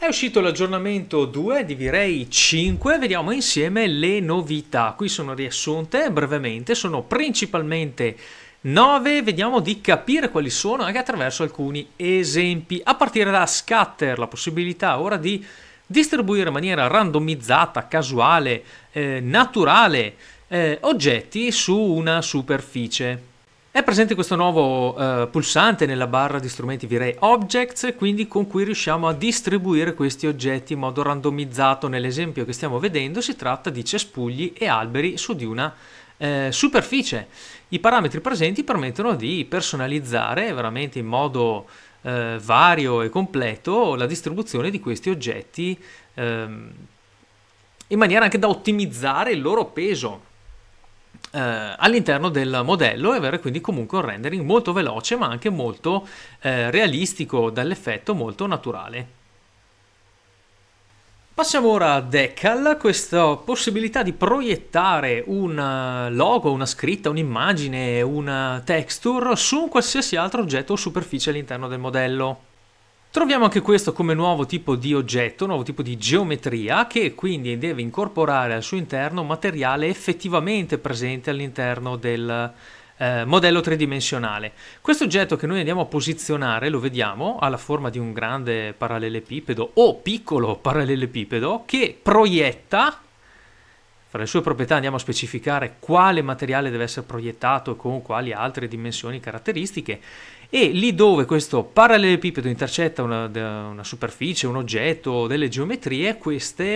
È uscito l'aggiornamento 2, direi 5, vediamo insieme le novità. Qui sono riassunte brevemente, sono principalmente 9, vediamo di capire quali sono anche attraverso alcuni esempi. A partire da Scatter, la possibilità ora di distribuire in maniera randomizzata, casuale, eh, naturale, eh, oggetti su una superficie. È presente questo nuovo uh, pulsante nella barra di strumenti v Objects, quindi con cui riusciamo a distribuire questi oggetti in modo randomizzato. Nell'esempio che stiamo vedendo si tratta di cespugli e alberi su di una eh, superficie. I parametri presenti permettono di personalizzare veramente in modo eh, vario e completo la distribuzione di questi oggetti ehm, in maniera anche da ottimizzare il loro peso eh, all'interno del modello e avere quindi comunque un rendering molto veloce ma anche molto eh, realistico dall'effetto molto naturale. Passiamo ora a Decal, questa possibilità di proiettare un eh, logo, una scritta, un'immagine, una texture su un qualsiasi altro oggetto o superficie all'interno del modello. Troviamo anche questo come nuovo tipo di oggetto, nuovo tipo di geometria che quindi deve incorporare al suo interno materiale effettivamente presente all'interno del eh, modello tridimensionale. Questo oggetto che noi andiamo a posizionare, lo vediamo, ha la forma di un grande parallelepipedo o piccolo parallelepipedo che proietta fra le sue proprietà andiamo a specificare quale materiale deve essere proiettato e con quali altre dimensioni caratteristiche e lì dove questo parallelepipedo intercetta una, una superficie, un oggetto, delle geometrie,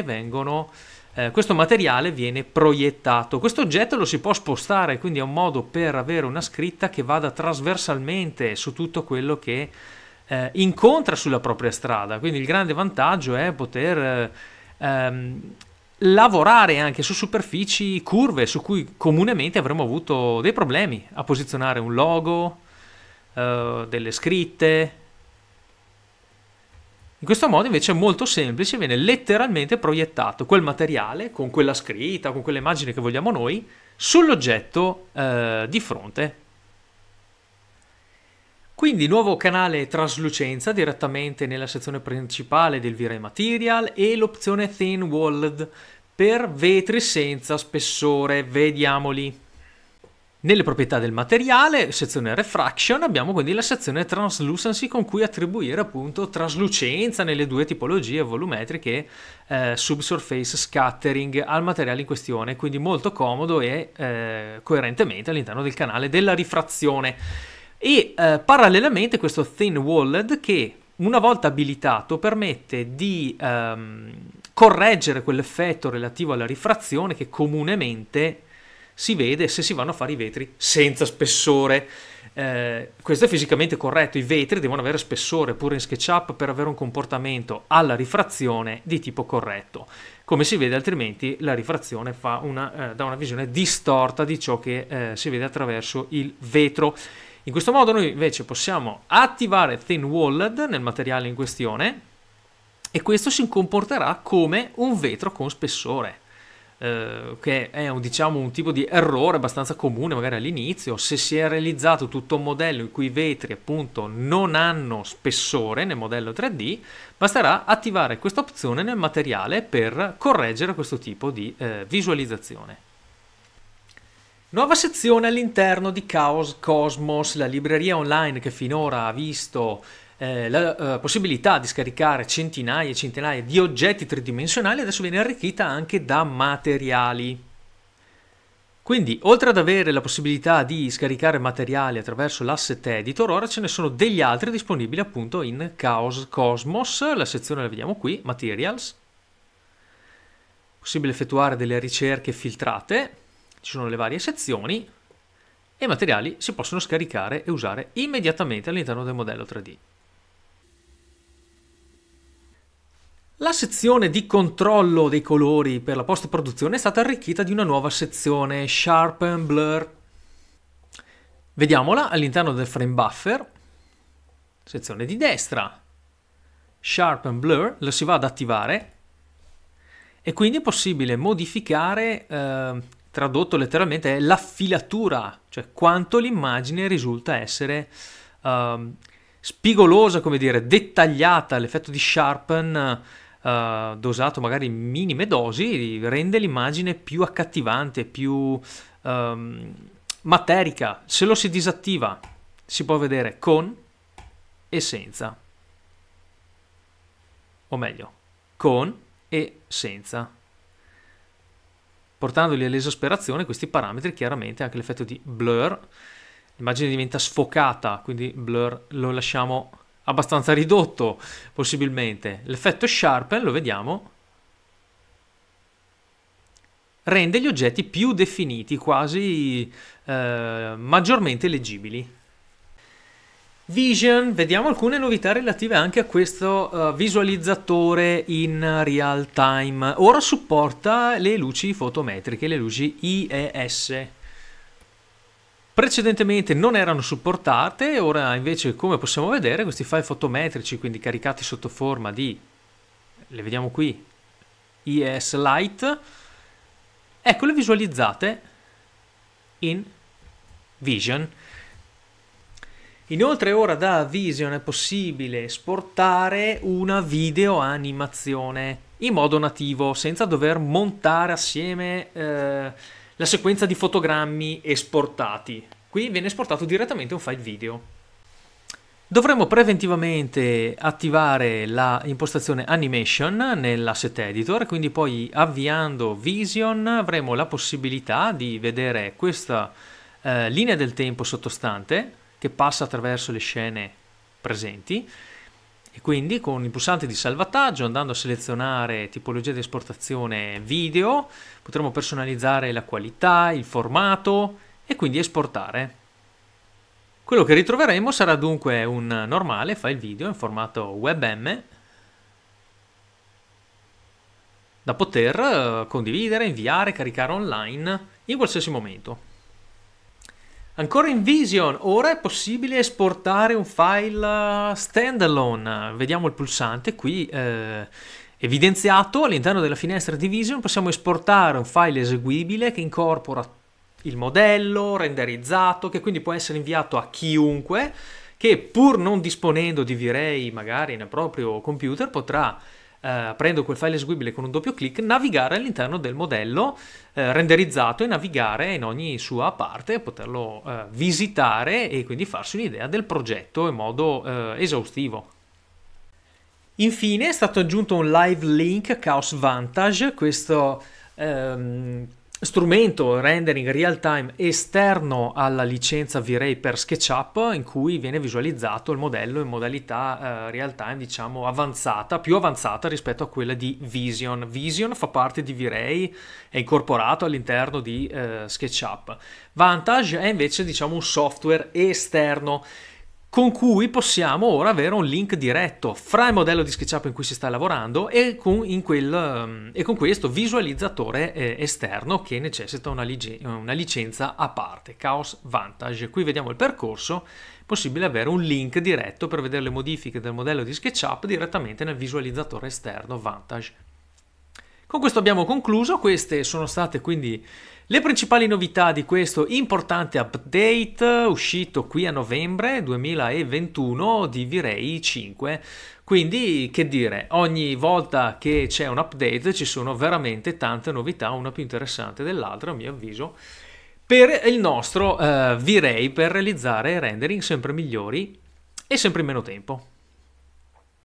vengono, eh, questo materiale viene proiettato. Questo oggetto lo si può spostare, quindi è un modo per avere una scritta che vada trasversalmente su tutto quello che eh, incontra sulla propria strada. Quindi il grande vantaggio è poter eh, ehm, lavorare anche su superfici curve su cui comunemente avremmo avuto dei problemi a posizionare un logo, eh, delle scritte. In questo modo invece è molto semplice, viene letteralmente proiettato quel materiale con quella scritta, con quell'immagine che vogliamo noi, sull'oggetto uh, di fronte. Quindi nuovo canale traslucenza direttamente nella sezione principale del V-Ray Material e l'opzione Thin Walled per vetri senza spessore, vediamoli. Nelle proprietà del materiale, sezione refraction, abbiamo quindi la sezione translucency con cui attribuire appunto traslucenza nelle due tipologie volumetriche eh, subsurface scattering al materiale in questione, quindi molto comodo e eh, coerentemente all'interno del canale della rifrazione. E eh, parallelamente questo thin walled che una volta abilitato permette di ehm, correggere quell'effetto relativo alla rifrazione che comunemente si vede se si vanno a fare i vetri senza spessore. Eh, questo è fisicamente corretto, i vetri devono avere spessore pure in SketchUp per avere un comportamento alla rifrazione di tipo corretto. Come si vede altrimenti la rifrazione fa una, eh, dà una visione distorta di ciò che eh, si vede attraverso il vetro. In questo modo noi invece possiamo attivare Thin Walled nel materiale in questione e questo si comporterà come un vetro con spessore. Eh, che è un, diciamo, un tipo di errore abbastanza comune magari all'inizio, se si è realizzato tutto un modello in cui i vetri appunto non hanno spessore nel modello 3D, basterà attivare questa opzione nel materiale per correggere questo tipo di eh, visualizzazione. Nuova sezione all'interno di Chaos Cosmos, la libreria online che finora ha visto eh, la eh, possibilità di scaricare centinaia e centinaia di oggetti tridimensionali adesso viene arricchita anche da materiali. Quindi, oltre ad avere la possibilità di scaricare materiali attraverso l'asset editor, ora ce ne sono degli altri disponibili appunto in Chaos Cosmos, la sezione la vediamo qui, Materials. Possibile effettuare delle ricerche filtrate, ci sono le varie sezioni e i materiali si possono scaricare e usare immediatamente all'interno del modello 3D. La sezione di controllo dei colori per la post-produzione è stata arricchita di una nuova sezione, Sharpen Blur. Vediamola all'interno del frame buffer, sezione di destra, Sharpen Blur, la si va ad attivare e quindi è possibile modificare, eh, tradotto letteralmente, l'affilatura, cioè quanto l'immagine risulta essere eh, spigolosa, come dire, dettagliata, l'effetto di Sharpen eh, dosato magari in minime dosi, rende l'immagine più accattivante, più um, materica. Se lo si disattiva, si può vedere con e senza. O meglio, con e senza. Portandoli all'esasperazione, questi parametri, chiaramente anche l'effetto di blur, l'immagine diventa sfocata, quindi blur lo lasciamo abbastanza ridotto possibilmente. L'effetto sharpen, lo vediamo, rende gli oggetti più definiti, quasi eh, maggiormente leggibili. Vision, vediamo alcune novità relative anche a questo uh, visualizzatore in real time. Ora supporta le luci fotometriche, le luci IES. Precedentemente non erano supportate, ora invece come possiamo vedere questi file fotometrici, quindi caricati sotto forma di, le vediamo qui, IS Lite, eccole visualizzate in Vision. Inoltre ora da Vision è possibile esportare una video animazione in modo nativo, senza dover montare assieme... Eh, la sequenza di fotogrammi esportati. Qui viene esportato direttamente un file video. Dovremmo preventivamente attivare la impostazione animation nell'asset editor, quindi poi avviando Vision avremo la possibilità di vedere questa eh, linea del tempo sottostante che passa attraverso le scene presenti e quindi con il pulsante di salvataggio, andando a selezionare tipologia di esportazione video, potremo personalizzare la qualità, il formato e quindi esportare. Quello che ritroveremo sarà dunque un normale file video in formato WebM da poter eh, condividere, inviare, caricare online in qualsiasi momento. Ancora in Vision, ora è possibile esportare un file uh, standalone. Vediamo il pulsante qui eh, evidenziato all'interno della finestra di Vision. Possiamo esportare un file eseguibile che incorpora il modello renderizzato, che quindi può essere inviato a chiunque, che pur non disponendo di V-Ray magari nel proprio computer potrà eh, prendo quel file eseguibile con un doppio clic, navigare all'interno del modello eh, renderizzato e navigare in ogni sua parte, poterlo eh, visitare e quindi farsi un'idea del progetto in modo eh, esaustivo. Infine è stato aggiunto un live link Chaos Vantage, questo ehm, strumento rendering real time esterno alla licenza V-Ray per SketchUp in cui viene visualizzato il modello in modalità eh, real time diciamo avanzata, più avanzata rispetto a quella di Vision. Vision fa parte di V-Ray, è incorporato all'interno di eh, SketchUp. Vantage è invece diciamo un software esterno con cui possiamo ora avere un link diretto fra il modello di SketchUp in cui si sta lavorando e con, quel, ehm, e con questo visualizzatore eh, esterno che necessita una, una, licenza a parte, Chaos Vantage. Qui vediamo il percorso, è possibile avere un link diretto per vedere le modifiche del modello di SketchUp direttamente nel visualizzatore esterno Vantage con questo abbiamo concluso, queste sono state quindi le principali novità di questo importante update uscito qui a novembre 2021 di V-Ray 5. Quindi, che dire, ogni volta che c'è un update ci sono veramente tante novità, una più interessante dell'altra, a mio avviso, per il nostro eh, V-Ray per realizzare rendering sempre migliori e sempre in meno tempo.